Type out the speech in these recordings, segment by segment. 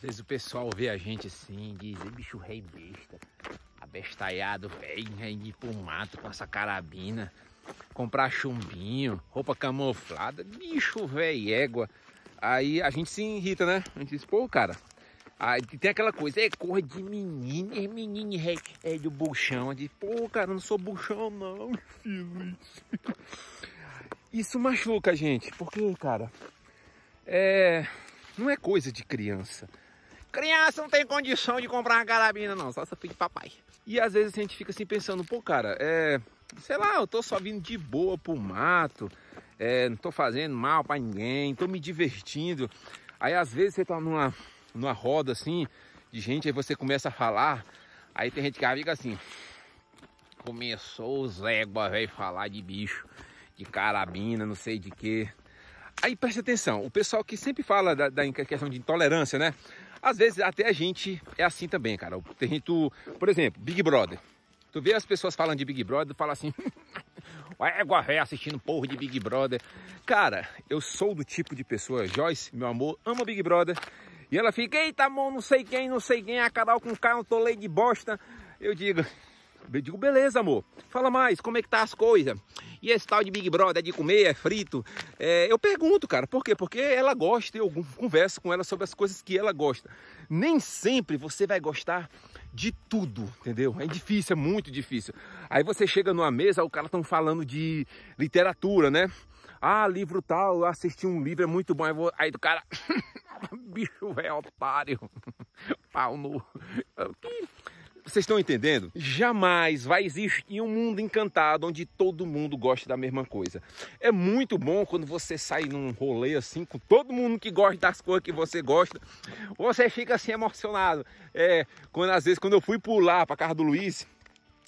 Às vezes o pessoal vê a gente assim diz, bicho rei é besta, abestalhado, velho, ir pro mato com essa carabina, comprar chumbinho, roupa camuflada, bicho, velho, égua. Aí a gente se irrita, né? A gente diz, pô, cara, Aí tem aquela coisa, é cor de menino, é menino é, é do buchão. de pô, cara, não sou buchão, não, filho. Isso machuca a gente, porque, cara, é, não é coisa de criança. Criança não tem condição de comprar uma carabina, não, só se pedir papai. E às vezes a gente fica assim pensando, pô, cara, é. Sei lá, eu tô só vindo de boa pro mato, é, não tô fazendo mal para ninguém, tô me divertindo. Aí às vezes você tá numa, numa roda assim de gente, aí você começa a falar, aí tem gente que fica assim. Começou os égua, velho, falar de bicho, de carabina, não sei de quê. Aí presta atenção, o pessoal que sempre fala da, da questão de intolerância, né? Às vezes até a gente é assim também, cara. Tem gente, por exemplo, Big Brother. Tu vê as pessoas falando de Big Brother, fala assim, é guarré assistindo porra de Big Brother. Cara, eu sou do tipo de pessoa, Joyce, meu amor, ama Big Brother. E ela fica, eita, amor, não sei quem, não sei quem, a canal com eu tô lei de bosta. Eu digo, eu digo, beleza, amor. Fala mais, como é que tá as coisas? E esse tal de Big Brother é de comer, é frito? É, eu pergunto, cara, por quê? Porque ela gosta, eu converso com ela sobre as coisas que ela gosta. Nem sempre você vai gostar de tudo, entendeu? É difícil, é muito difícil. Aí você chega numa mesa, o cara estão falando de literatura, né? Ah, livro tal, assisti um livro, é muito bom. Aí, vou... aí do cara, bicho velho, é otário, pau no... Que vocês estão entendendo? Jamais vai existir um mundo encantado onde todo mundo gosta da mesma coisa. É muito bom quando você sai num rolê assim com todo mundo que gosta das coisas que você gosta. Você fica assim emocionado. É, quando às vezes quando eu fui pular para casa do Luiz,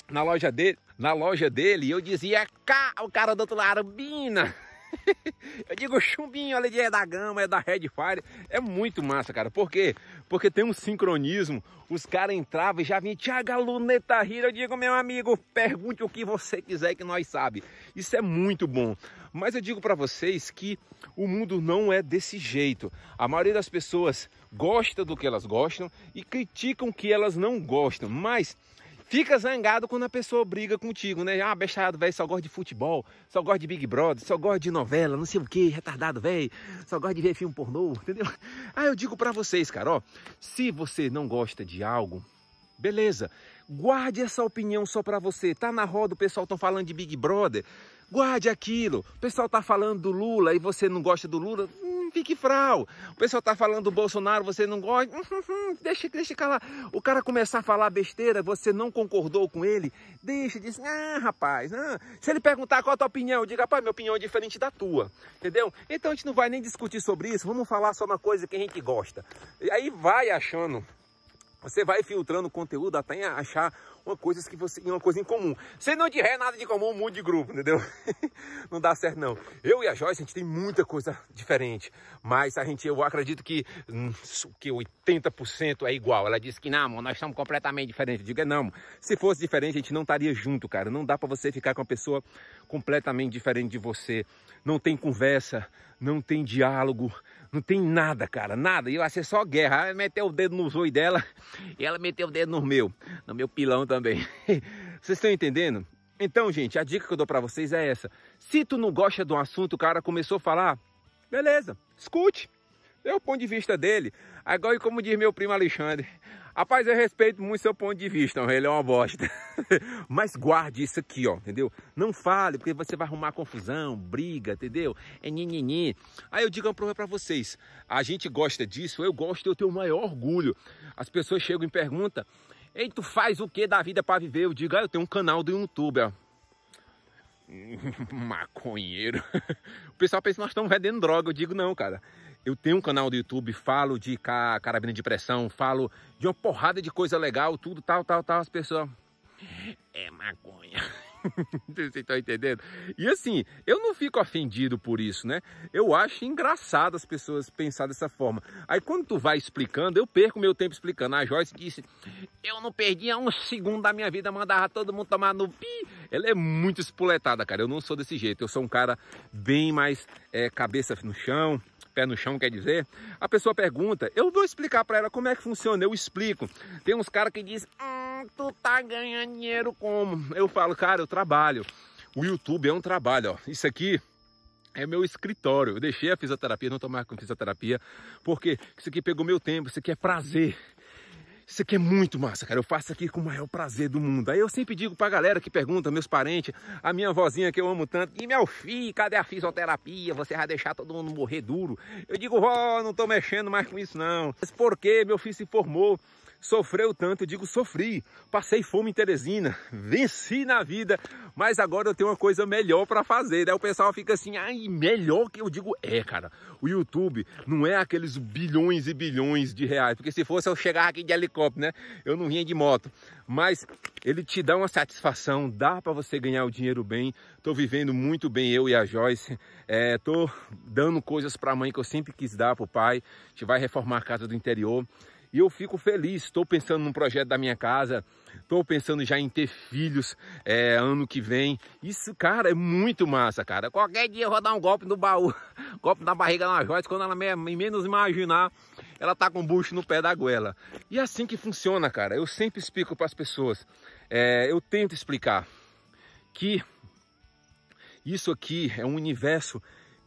na loja dele, na loja dele, eu dizia, cá, o cara do outro lado, Bina. eu digo chumbinho, olha é da Gama, é da Red Fire. É muito massa, cara. Por quê? Porque tem um sincronismo. Os caras entravam e já vinham, Tiago, luneta rira. Eu digo, meu amigo, pergunte o que você quiser que nós sabe. Isso é muito bom. Mas eu digo para vocês que o mundo não é desse jeito. A maioria das pessoas gosta do que elas gostam e criticam o que elas não gostam. Mas Fica zangado quando a pessoa briga contigo, né? Ah, bechado, velho, só gosta de futebol, só gosta de Big Brother, só gosta de novela, não sei o que, retardado, velho, só gosta de ver filme pornô, entendeu? Ah, eu digo para vocês, cara, ó, se você não gosta de algo, beleza, Guarde essa opinião só para você. Tá na roda, o pessoal tá falando de Big Brother. Guarde aquilo. O pessoal tá falando do Lula e você não gosta do Lula. Hum, fique fral. O pessoal tá falando do Bolsonaro, você não gosta. Hum, hum, hum, deixa, deixa calar. O cara começar a falar besteira, você não concordou com ele. Deixa, diz, ah, rapaz. Ah. Se ele perguntar qual a tua opinião, diga, rapaz, minha opinião é diferente da tua. Entendeu? Então a gente não vai nem discutir sobre isso. Vamos falar só uma coisa que a gente gosta. E aí vai achando você vai filtrando conteúdo até achar uma coisa que você, uma coisa em comum. Se não tiver nada de comum, mude de grupo, entendeu? não dá certo não. Eu e a Joyce, a gente tem muita coisa diferente, mas a gente, eu acredito que hum, que 80% é igual. Ela disse que não, mano, nós somos completamente diferentes. Diga é, não. Se fosse diferente, a gente não estaria junto, cara. Não dá para você ficar com uma pessoa completamente diferente de você. Não tem conversa, não tem diálogo, não tem nada, cara, nada. E vai ser só guerra. Ela meteu o dedo nos zoi dela e ela meteu o dedo no meu, no meu pilão também. Vocês estão entendendo? Então, gente, a dica que eu dou para vocês é essa. Se tu não gosta de um assunto, o cara começou a falar, beleza, escute. É o ponto de vista dele. Agora, como diz meu primo Alexandre, rapaz, eu respeito muito seu ponto de vista, ele é uma bosta. Mas guarde isso aqui, ó, entendeu? Não fale, porque você vai arrumar confusão, briga, entendeu? É nhenhenhê. Aí eu digo uma prova para vocês. A gente gosta disso, eu gosto, eu tenho o maior orgulho. As pessoas chegam e perguntam, Ei, tu faz o que da vida para viver? Eu digo, ah, eu tenho um canal do YouTube, ó. Maconheiro. O pessoal pensa que nós estamos vendendo droga. Eu digo, não, cara. Eu tenho um canal do YouTube, falo de carabina de pressão, falo de uma porrada de coisa legal, tudo tal, tal, tal. As pessoas. É maconha. Vocês estão entendendo? E assim, eu não fico ofendido por isso, né? Eu acho engraçado as pessoas pensar dessa forma. Aí quando tu vai explicando, eu perco meu tempo explicando. A Joyce disse, eu não perdia um segundo da minha vida, mandava todo mundo tomar no pi. Ela é muito espuletada, cara. Eu não sou desse jeito. Eu sou um cara bem mais é, cabeça no chão, pé no chão, quer dizer, a pessoa pergunta, eu vou explicar para ela como é que funciona, eu explico. Tem uns caras que dizem, ah, tu tá ganhando dinheiro como? Eu falo, cara, eu trabalho. O YouTube é um trabalho, ó. Isso aqui é meu escritório. Eu deixei a fisioterapia, não mais com fisioterapia, porque isso aqui pegou meu tempo, isso aqui é prazer. Isso aqui é muito massa, cara. Eu faço aqui com o maior prazer do mundo. Aí eu sempre digo pra galera que pergunta, meus parentes, a minha vozinha que eu amo tanto, e meu filho, cadê a fisioterapia? Você vai deixar todo mundo morrer duro? Eu digo, vó, oh, não tô mexendo mais com isso não. Mas por quê? Meu filho se formou sofreu tanto, eu digo sofri, passei fome em Teresina, venci na vida, mas agora eu tenho uma coisa melhor para fazer, né? O pessoal fica assim, ai, melhor que eu digo, é, cara, o YouTube não é aqueles bilhões e bilhões de reais, porque se fosse eu chegar aqui de helicóptero, né? Eu não vinha de moto, mas ele te dá uma satisfação, dá para você ganhar o dinheiro bem, tô vivendo muito bem eu e a Joyce, é, tô dando coisas para a mãe que eu sempre quis dar para o pai, a gente vai reformar a casa do interior, e eu fico feliz, estou pensando num projeto da minha casa, estou pensando já em ter filhos é, ano que vem. Isso, cara, é muito massa, cara. Qualquer dia eu vou dar um golpe no baú, golpe na barriga na Joyce, quando ela menos imaginar, ela tá com o bucho no pé da goela. E é assim que funciona, cara. Eu sempre explico para as pessoas, é, eu tento explicar que isso aqui é um universo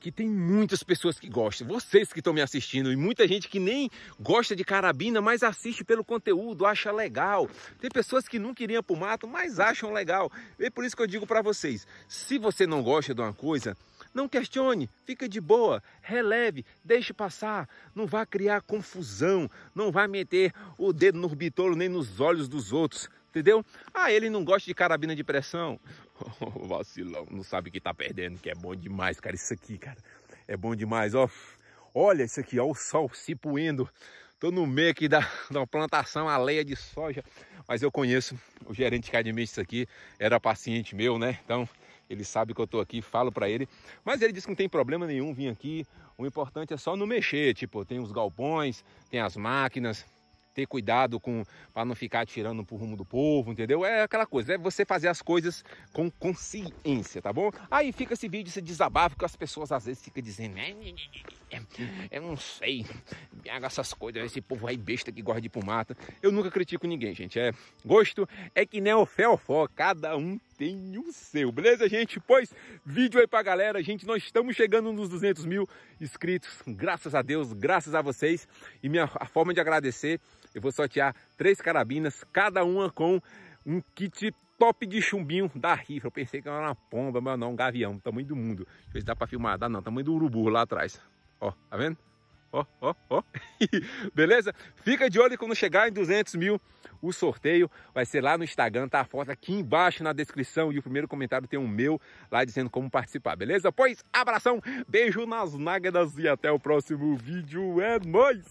que tem muitas pessoas que gostam. Vocês que estão me assistindo e muita gente que nem gosta de carabina, mas assiste pelo conteúdo, acha legal. Tem pessoas que não queriam para o mato, mas acham legal. É por isso que eu digo para vocês, se você não gosta de uma coisa, não questione, fica de boa, releve, deixe passar, não vá criar confusão, não vá meter o dedo no bitolo nem nos olhos dos outros, entendeu? Ah, ele não gosta de carabina de pressão. Oh, vacilão, não sabe que tá perdendo, que é bom demais, cara. Isso aqui, cara, é bom demais, ó. Olha isso aqui, ó, o sol se poendo. Tô no meio aqui da, da plantação alheia de soja. Mas eu conheço o gerente de mim, isso aqui era paciente meu, né? Então, ele sabe que eu tô aqui, falo para ele. Mas ele disse que não tem problema nenhum vir aqui. O importante é só não mexer, tipo, tem os galpões, tem as máquinas, ter cuidado com para não ficar atirando pro rumo do povo, entendeu? É aquela coisa, é você fazer as coisas com consciência, tá bom? Aí fica esse vídeo, esse desabafo que as pessoas às vezes ficam dizendo, é, é, é, eu não sei, pega essas coisas, esse povo aí besta que gosta de ir pro mato. Eu nunca critico ninguém, gente. É gosto é que nem o felfó, cada um tem o seu, beleza, gente? Pois, vídeo aí pra galera, gente, nós estamos chegando nos 200 mil inscritos, graças a Deus, graças a vocês, e minha a forma de agradecer, eu vou sortear três carabinas, cada uma com um kit top de chumbinho da rifa, eu pensei que era uma pomba, mas não, um gavião, tamanho do mundo, deixa eu ver se dá pra filmar, dá não, tamanho do urubu lá atrás, ó, tá vendo? ó, ó, ó. Beleza? Fica de olho quando chegar em 200 mil o sorteio. Vai ser lá no Instagram, tá? A foto aqui embaixo na descrição. E o primeiro comentário tem o um meu lá dizendo como participar, beleza? Pois, abração, beijo nas náguedas e até o próximo vídeo. É nóis!